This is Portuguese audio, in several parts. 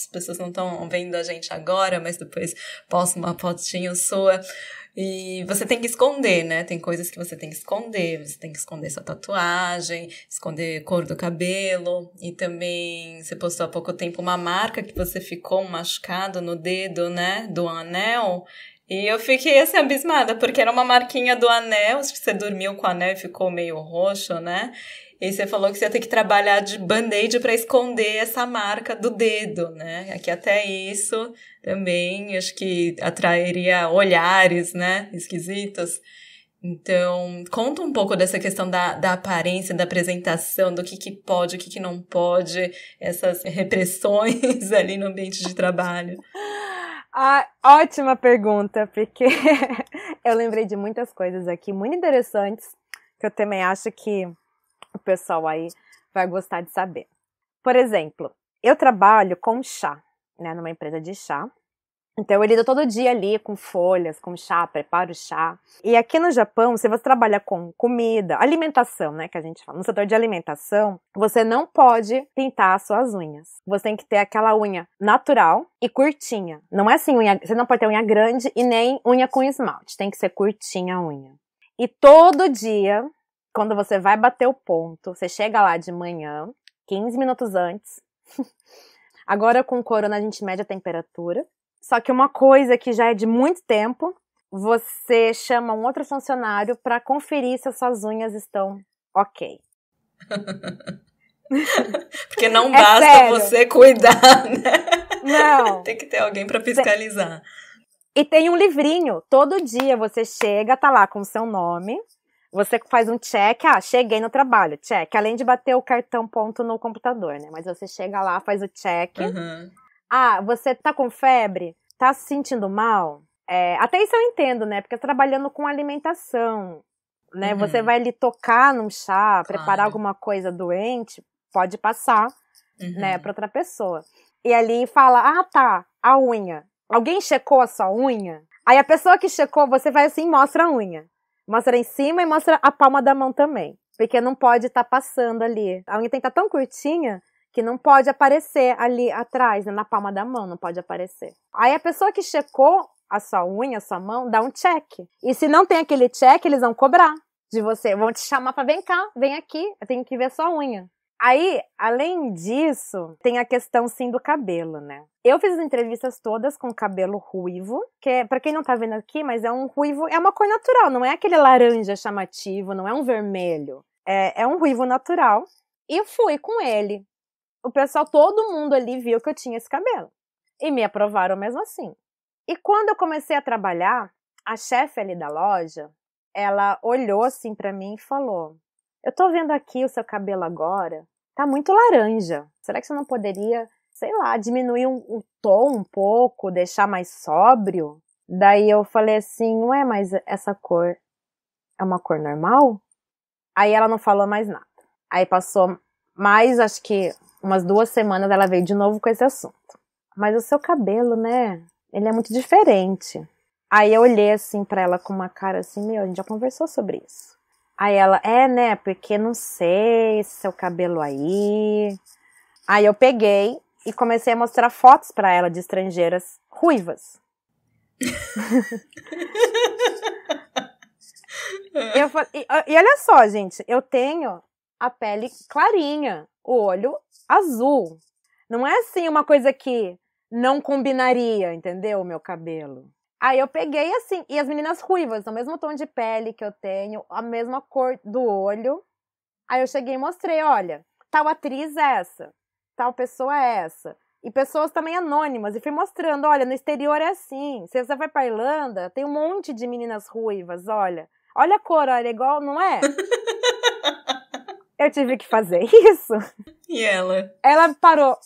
as pessoas não estão vendo a gente agora, mas depois posto uma fotinho sua. E você tem que esconder, né? Tem coisas que você tem que esconder. Você tem que esconder sua tatuagem, esconder cor do cabelo. E também você postou há pouco tempo uma marca que você ficou machucado no dedo, né? Do anel. E eu fiquei assim abismada, porque era uma marquinha do anel. Você dormiu com o anel e ficou meio roxo, né? E você falou que você ia ter que trabalhar de band-aid para esconder essa marca do dedo, né? Aqui até isso também acho que atrairia olhares, né? Esquisitos. Então, conta um pouco dessa questão da, da aparência, da apresentação, do que, que pode, o que, que não pode, essas repressões ali no ambiente de trabalho. Ah, ótima pergunta, porque eu lembrei de muitas coisas aqui muito interessantes, que eu também acho que o pessoal aí vai gostar de saber. Por exemplo, eu trabalho com chá, né, numa empresa de chá. Então eu lido todo dia ali com folhas, com chá, preparo chá. E aqui no Japão, se você trabalha com comida, alimentação, né, que a gente fala, no setor de alimentação, você não pode pintar as suas unhas. Você tem que ter aquela unha natural e curtinha. Não é assim, unha, você não pode ter unha grande e nem unha com esmalte, tem que ser curtinha a unha. E todo dia quando você vai bater o ponto, você chega lá de manhã, 15 minutos antes. Agora com o corona a gente mede a temperatura. Só que uma coisa que já é de muito tempo, você chama um outro funcionário para conferir se as suas unhas estão ok. Porque não é basta você cuidar, né? Não. tem que ter alguém para fiscalizar. E tem um livrinho. Todo dia você chega, tá lá com o seu nome, você faz um check, ah, cheguei no trabalho, check. Além de bater o cartão ponto no computador, né? Mas você chega lá, faz o check. Uhum. Ah, você tá com febre? Tá se sentindo mal? É, até isso eu entendo, né? Porque trabalhando com alimentação, né? Uhum. Você vai lhe tocar num chá, claro. preparar alguma coisa doente, pode passar, né, uhum. né, pra outra pessoa. E ali fala, ah, tá, a unha. Alguém checou a sua unha? Aí a pessoa que checou, você vai assim, mostra a unha. Mostra em cima e mostra a palma da mão também. Porque não pode estar tá passando ali. A unha tem que estar tá tão curtinha que não pode aparecer ali atrás, né, na palma da mão, não pode aparecer. Aí a pessoa que checou a sua unha, a sua mão, dá um check. E se não tem aquele check, eles vão cobrar de você, vão te chamar para vem cá, vem aqui, eu tenho que ver sua unha. Aí, além disso, tem a questão sim do cabelo, né? Eu fiz as entrevistas todas com cabelo ruivo, que é, para quem não tá vendo aqui, mas é um ruivo, é uma cor natural, não é aquele laranja chamativo, não é um vermelho. É, é um ruivo natural. E fui com ele. O pessoal, todo mundo ali viu que eu tinha esse cabelo. E me aprovaram mesmo assim. E quando eu comecei a trabalhar, a chefe ali da loja, ela olhou assim para mim e falou: eu tô vendo aqui o seu cabelo agora, tá muito laranja. Será que você não poderia, sei lá, diminuir o um, um tom um pouco, deixar mais sóbrio? Daí eu falei assim, ué, mas essa cor é uma cor normal? Aí ela não falou mais nada. Aí passou mais, acho que umas duas semanas, ela veio de novo com esse assunto. Mas o seu cabelo, né? Ele é muito diferente. Aí eu olhei assim para ela com uma cara assim, meu, a gente já conversou sobre isso. Aí ela, é, né? Porque não sei esse seu cabelo aí. Aí eu peguei e comecei a mostrar fotos para ela de estrangeiras ruivas. eu, e, e olha só, gente, eu tenho a pele clarinha, o olho azul. Não é assim uma coisa que não combinaria, entendeu? O meu cabelo. Aí eu peguei assim, e as meninas ruivas, o mesmo tom de pele que eu tenho, a mesma cor do olho. Aí eu cheguei e mostrei, olha, tal atriz é essa, tal pessoa é essa. E pessoas também anônimas, e fui mostrando, olha, no exterior é assim. Se você vai pra Irlanda, tem um monte de meninas ruivas, olha. Olha a cor, olha, é igual, não é? eu tive que fazer isso. E ela? Ela parou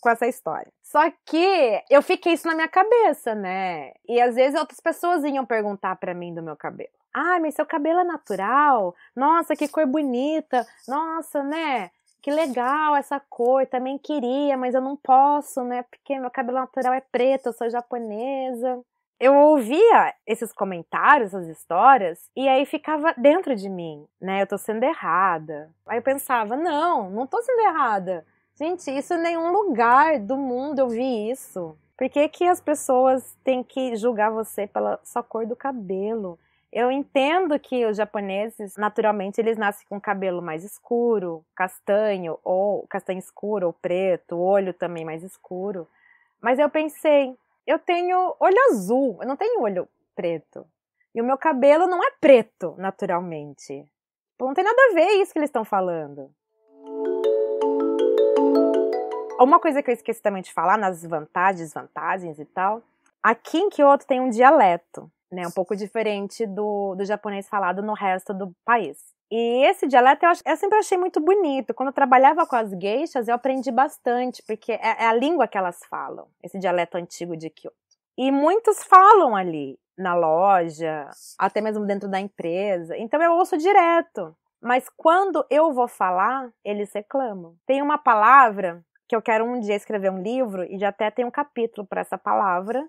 com essa história. Só que eu fiquei isso na minha cabeça, né? E às vezes outras pessoas iam perguntar para mim do meu cabelo. Ah, mas seu cabelo é natural? Nossa, que cor bonita! Nossa, né? Que legal essa cor, também queria, mas eu não posso, né? Porque meu cabelo natural é preto, eu sou japonesa eu ouvia esses comentários, essas histórias, e aí ficava dentro de mim, né? Eu tô sendo errada. Aí eu pensava, não, não tô sendo errada. Gente, isso em nenhum lugar do mundo eu vi isso. Por que, que as pessoas têm que julgar você pela sua cor do cabelo? Eu entendo que os japoneses, naturalmente, eles nascem com cabelo mais escuro, castanho, ou castanho escuro, ou preto, olho também mais escuro. Mas eu pensei, eu tenho olho azul, eu não tenho olho preto. E o meu cabelo não é preto, naturalmente. Tipo, não tem nada a ver isso que eles estão falando. Uma coisa que eu esqueci também de falar, nas vantagens, vantagens e tal, aqui em Kyoto tem um dialeto, né? Um pouco diferente do, do japonês falado no resto do país. E esse dialeto eu, eu, sempre achei muito bonito. Quando eu trabalhava com as geixas, eu aprendi bastante, porque é, é, a língua que elas falam, esse dialeto antigo de Kyoto. E muitos falam ali, na loja, até mesmo dentro da empresa. Então eu ouço direto. Mas quando eu vou falar, eles reclamam. Tem uma palavra que eu quero um dia escrever um livro e já até tem um capítulo para essa palavra,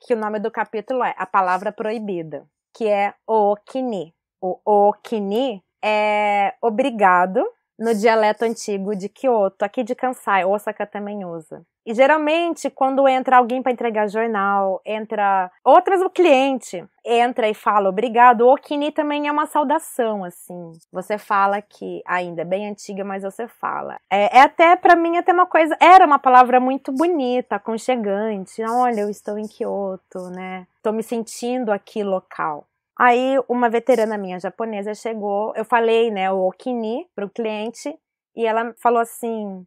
que o nome do capítulo é A Palavra Proibida, que é okini O okini é obrigado no dialeto antigo de Kyoto, aqui de Kansai, Osaka também usa. E geralmente, quando entra alguém para entregar jornal, entra outras o cliente entra e fala obrigado. O Okini também é uma saudação, assim. Você fala que ainda é bem antiga, mas você fala. É, é até para mim até uma coisa. Era uma palavra muito bonita, aconchegante. Olha, eu estou em Kyoto, né? Estou me sentindo aqui local. Aí uma veterana minha japonesa chegou, eu falei, né, o okini para o cliente e ela falou assim: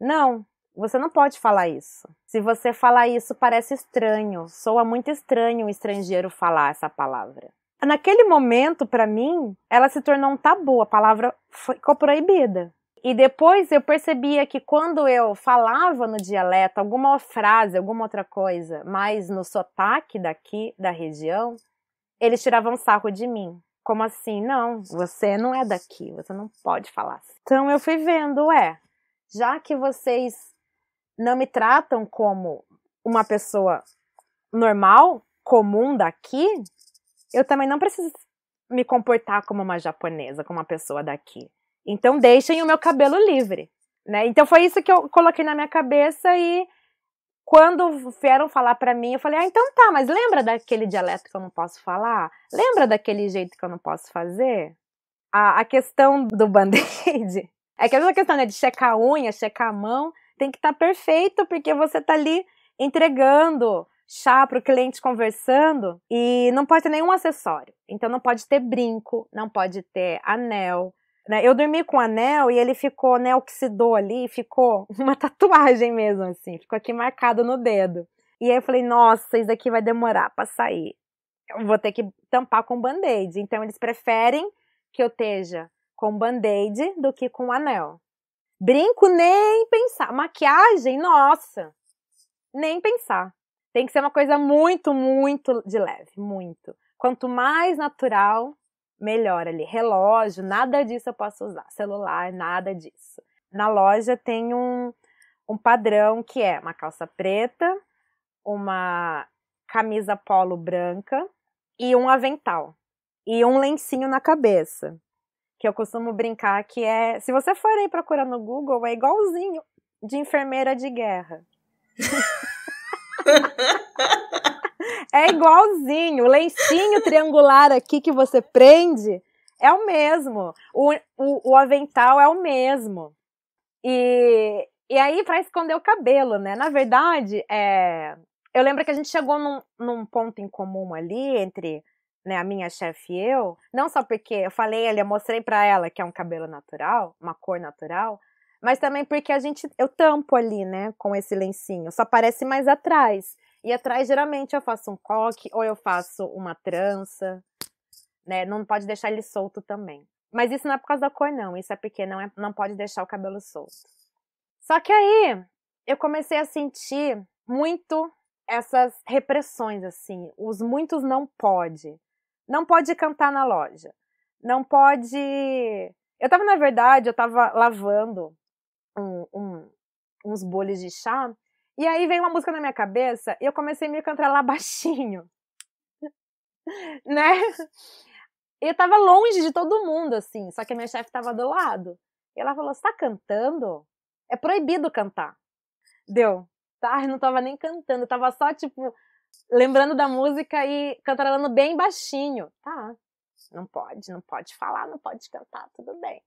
"Não, você não pode falar isso. Se você falar isso, parece estranho. Soa muito estranho um estrangeiro falar essa palavra." Naquele momento, para mim, ela se tornou um tabu, a palavra ficou proibida. E depois eu percebia que quando eu falava no dialeto alguma frase, alguma outra coisa, mas no sotaque daqui da região, eles tiravam sarro de mim. Como assim? Não, você não é daqui, você não pode falar assim. Então eu fui vendo, ué, já que vocês não me tratam como uma pessoa normal, comum daqui, eu também não preciso me comportar como uma japonesa, como uma pessoa daqui. Então deixem o meu cabelo livre, né? Então foi isso que eu coloquei na minha cabeça e quando vieram falar para mim, eu falei: "Ah, então tá, mas lembra daquele dialeto que eu não posso falar? Lembra daquele jeito que eu não posso fazer?" A, a questão do band-aid é que a questão né, de checar a unha, checar a mão, tem que estar tá perfeito porque você tá ali entregando chá para o cliente conversando e não pode ter nenhum acessório. Então não pode ter brinco, não pode ter anel, né? Eu dormi com anel e ele ficou, né, oxidou ali, ficou uma tatuagem mesmo, assim, ficou aqui marcado no dedo. E aí eu falei, nossa, isso daqui vai demorar para sair. Eu vou ter que tampar com band-aid. Então eles preferem que eu esteja com band-aid do que com anel. Brinco nem pensar. Maquiagem, nossa, nem pensar. Tem que ser uma coisa muito, muito de leve, muito. Quanto mais natural, melhor ali. Relógio, nada disso eu posso usar. Celular, nada disso. Na loja tem um, um padrão que é uma calça preta, uma camisa polo branca e um avental. E um lencinho na cabeça. Que eu costumo brincar que é. Se você for aí procurar no Google, é igualzinho de enfermeira de guerra. é igualzinho. O lencinho triangular aqui que você prende é o mesmo. O, o, o avental é o mesmo. E, e aí, para esconder o cabelo, né? Na verdade, é, eu lembro que a gente chegou num, num ponto em comum ali entre né, a minha chefe e eu, não só porque eu falei ali, eu mostrei para ela que é um cabelo natural, uma cor natural, mas também porque a gente eu tampo ali, né, com esse lencinho. Só aparece mais atrás. E atrás geralmente eu faço um coque ou eu faço uma trança, né? Não pode deixar ele solto também. Mas isso não é por causa da cor não, isso é porque não é, não pode deixar o cabelo solto. Só que aí eu comecei a sentir muito essas repressões assim, os muitos não pode. Não pode cantar na loja. Não pode eu tava, na verdade, eu tava lavando um, um, uns bolhos de chá. E aí veio uma música na minha cabeça e eu comecei a me cantar baixinho. né? Eu tava longe de todo mundo, assim, só que a minha chefe tava do lado. E ela falou: Você tá cantando? É proibido cantar. Deu. Tá? Eu não tava nem cantando, eu tava só, tipo, lembrando da música e cantarolando bem baixinho. Tá, não pode, não pode falar, não pode cantar, tudo bem.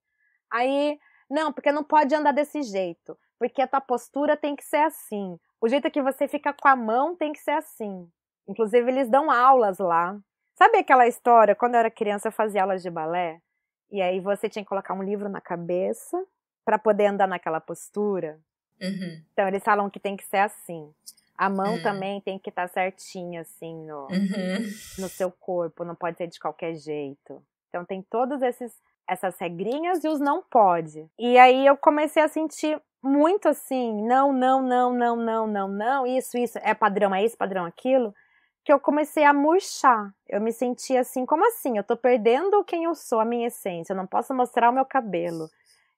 Aí não, porque não pode andar desse jeito. Porque a tua postura tem que ser assim. O jeito que você fica com a mão tem que ser assim. Inclusive, eles dão aulas lá. Sabe aquela história? Quando eu era criança, eu fazia aulas de balé. E aí você tinha que colocar um livro na cabeça para poder andar naquela postura. Uhum. Então, eles falam que tem que ser assim. A mão uhum. também tem que estar tá certinha, assim, no, uhum. no seu corpo, não pode ser de qualquer jeito. Então, tem todos esses essas regrinhas e os não pode. E aí eu comecei a sentir muito assim, não, não, não, não, não, não, não, isso, isso, é padrão, é isso, padrão, aquilo, que eu comecei a murchar. Eu me sentia assim, como assim? Eu tô perdendo quem eu sou, a minha essência. Eu não posso mostrar o meu cabelo.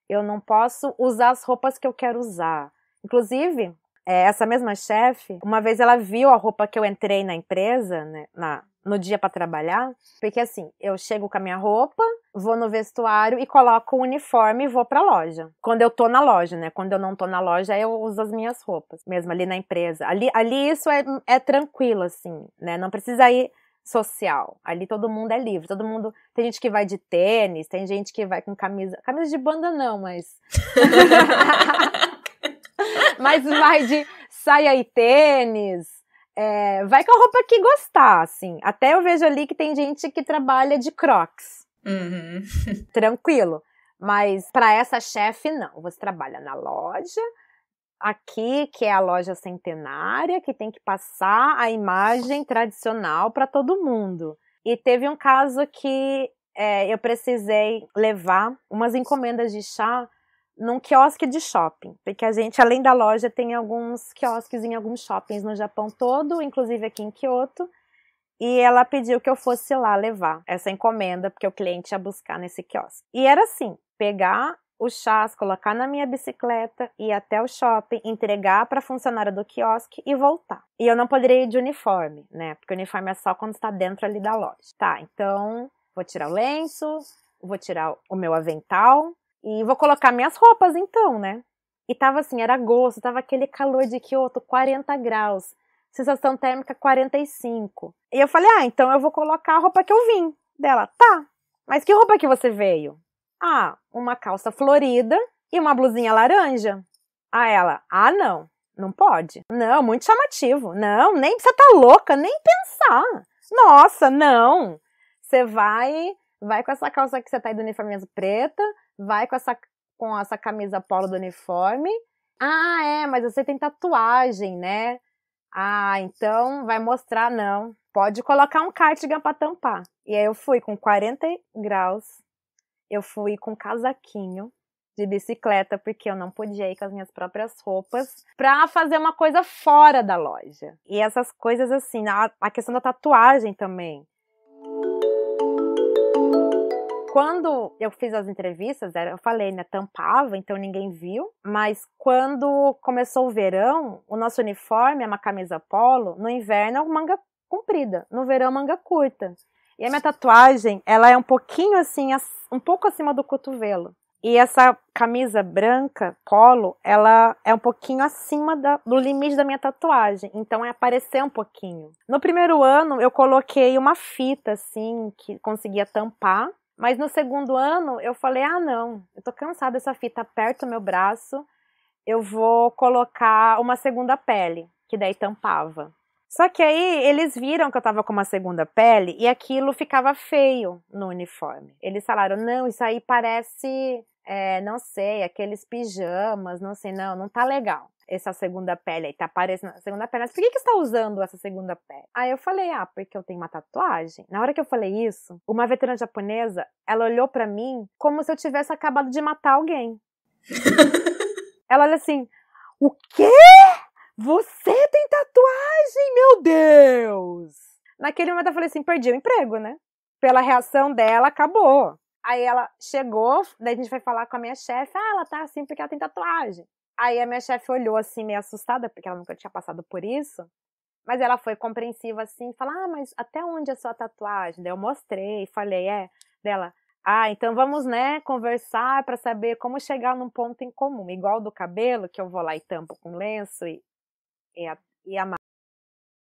Eu não posso usar as roupas que eu quero usar. Inclusive, é, essa mesma chefe, uma vez ela viu a roupa que eu entrei na empresa, né, na, no dia para trabalhar, porque assim, eu chego com a minha roupa, vou no vestuário e coloco o uniforme e vou para a loja. Quando eu tô na loja, né? Quando eu não tô na loja, eu uso as minhas roupas, mesmo ali na empresa. Ali, ali isso é, é tranquilo, assim, né? Não precisa ir social. Ali todo mundo é livre, todo mundo. Tem gente que vai de tênis, tem gente que vai com camisa. Camisa de banda não, mas. Mas vai de saia e tênis. É, vai com a roupa que gostar, assim. Até eu vejo ali que tem gente que trabalha de crocs. Uhum. Tranquilo. Mas para essa chefe, não. Você trabalha na loja, aqui, que é a loja centenária, que tem que passar a imagem tradicional para todo mundo. E teve um caso que é, eu precisei levar umas encomendas de chá num quiosque de shopping, porque a gente, além da loja, tem alguns quiosques em alguns shoppings no Japão todo, inclusive aqui em Kyoto. E ela pediu que eu fosse lá levar essa encomenda, porque o cliente ia buscar nesse quiosque. E era assim: pegar o chás, colocar na minha bicicleta, ir até o shopping, entregar para a funcionária do quiosque e voltar. E eu não poderia ir de uniforme, né? Porque o uniforme é só quando está dentro ali da loja. Tá, então vou tirar o lenço, vou tirar o meu avental, e vou colocar minhas roupas então, né? E tava assim, era agosto, tava aquele calor de Kyoto, 40 graus, sensação térmica 45. E eu falei, ah, então eu vou colocar a roupa que eu vim. Dela, tá, mas que roupa que você veio? Ah, uma calça florida e uma blusinha laranja. A ela, ah, não, não pode. Não, muito chamativo. Não, nem você tá louca, nem pensar. Nossa, não. Você vai, vai com essa calça que você tá aí do uniforme preta, vai com essa, com essa camisa polo do uniforme. Ah, é, mas você tem tatuagem, né? Ah, então vai mostrar, não. Pode colocar um cardigan para tampar. E aí eu fui com 40 graus, eu fui com casaquinho de bicicleta, porque eu não podia ir com as minhas próprias roupas, pra fazer uma coisa fora da loja. E essas coisas assim, a, a questão da tatuagem também quando eu fiz as entrevistas, eu falei, né, tampava, então ninguém viu, mas quando começou o verão, o nosso uniforme é uma camisa polo, no inverno é uma manga comprida, no verão é manga curta. E a minha tatuagem, ela é um pouquinho assim, um pouco acima do cotovelo. E essa camisa branca, polo, ela é um pouquinho acima da, do limite da minha tatuagem. Então é aparecer um pouquinho. No primeiro ano, eu coloquei uma fita, assim, que conseguia tampar. Mas no segundo ano eu falei: ah, não, eu tô cansada dessa fita, perto o meu braço, eu vou colocar uma segunda pele, que daí tampava. Só que aí eles viram que eu tava com uma segunda pele e aquilo ficava feio no uniforme. Eles falaram: não, isso aí parece, é, não sei, aqueles pijamas, não sei, não, não tá legal essa segunda pele aí, tá aparecendo a segunda pele. Mas por que, que você tá usando essa segunda pele? Aí eu falei, ah, porque eu tenho uma tatuagem. Na hora que eu falei isso, uma veterana japonesa, ela olhou para mim como se eu tivesse acabado de matar alguém. ela olha assim, o quê? Você tem tatuagem, meu Deus! Naquele momento eu falei assim, perdi o emprego, né? Pela reação dela, acabou. Aí ela chegou, daí a gente foi falar com a minha chefe, ah, ela tá assim porque ela tem tatuagem. Aí a minha chefe olhou assim, meio assustada, porque ela nunca tinha passado por isso. Mas ela foi compreensiva assim, falou: Ah, mas até onde é a sua tatuagem? Daí eu mostrei, falei: É. Dela, ah, então vamos, né, conversar para saber como chegar num ponto em comum, igual do cabelo, que eu vou lá e tampo com lenço e, e, e a